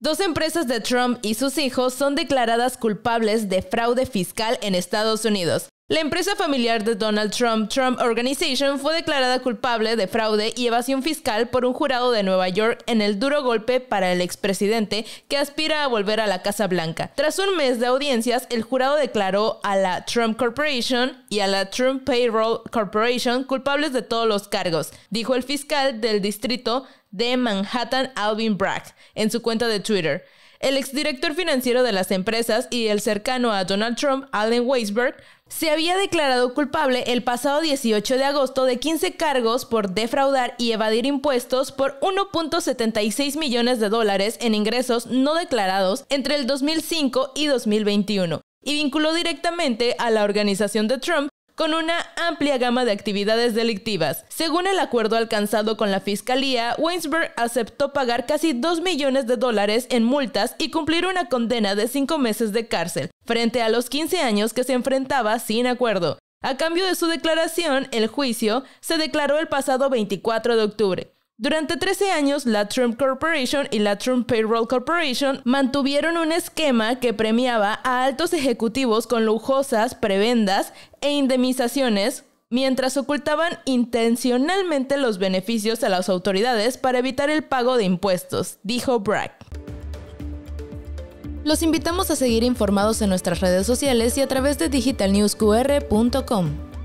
Dos empresas de Trump y sus hijos son declaradas culpables de fraude fiscal en Estados Unidos. La empresa familiar de Donald Trump, Trump Organization, fue declarada culpable de fraude y evasión fiscal por un jurado de Nueva York en el duro golpe para el expresidente que aspira a volver a la Casa Blanca. Tras un mes de audiencias, el jurado declaró a la Trump Corporation y a la Trump Payroll Corporation culpables de todos los cargos, dijo el fiscal del distrito de Manhattan, Alvin Bragg, en su cuenta de Twitter. El exdirector financiero de las empresas y el cercano a Donald Trump, Allen Weisberg, se había declarado culpable el pasado 18 de agosto de 15 cargos por defraudar y evadir impuestos por 1.76 millones de dólares en ingresos no declarados entre el 2005 y 2021 y vinculó directamente a la organización de Trump con una amplia gama de actividades delictivas. Según el acuerdo alcanzado con la Fiscalía, Weinsberg aceptó pagar casi 2 millones de dólares en multas y cumplir una condena de 5 meses de cárcel, frente a los 15 años que se enfrentaba sin acuerdo. A cambio de su declaración, el juicio se declaró el pasado 24 de octubre. Durante 13 años, la Trump Corporation y la Trump Payroll Corporation mantuvieron un esquema que premiaba a altos ejecutivos con lujosas prebendas e indemnizaciones, mientras ocultaban intencionalmente los beneficios a las autoridades para evitar el pago de impuestos, dijo Bragg. Los invitamos a seguir informados en nuestras redes sociales y a través de digitalnewsqr.com.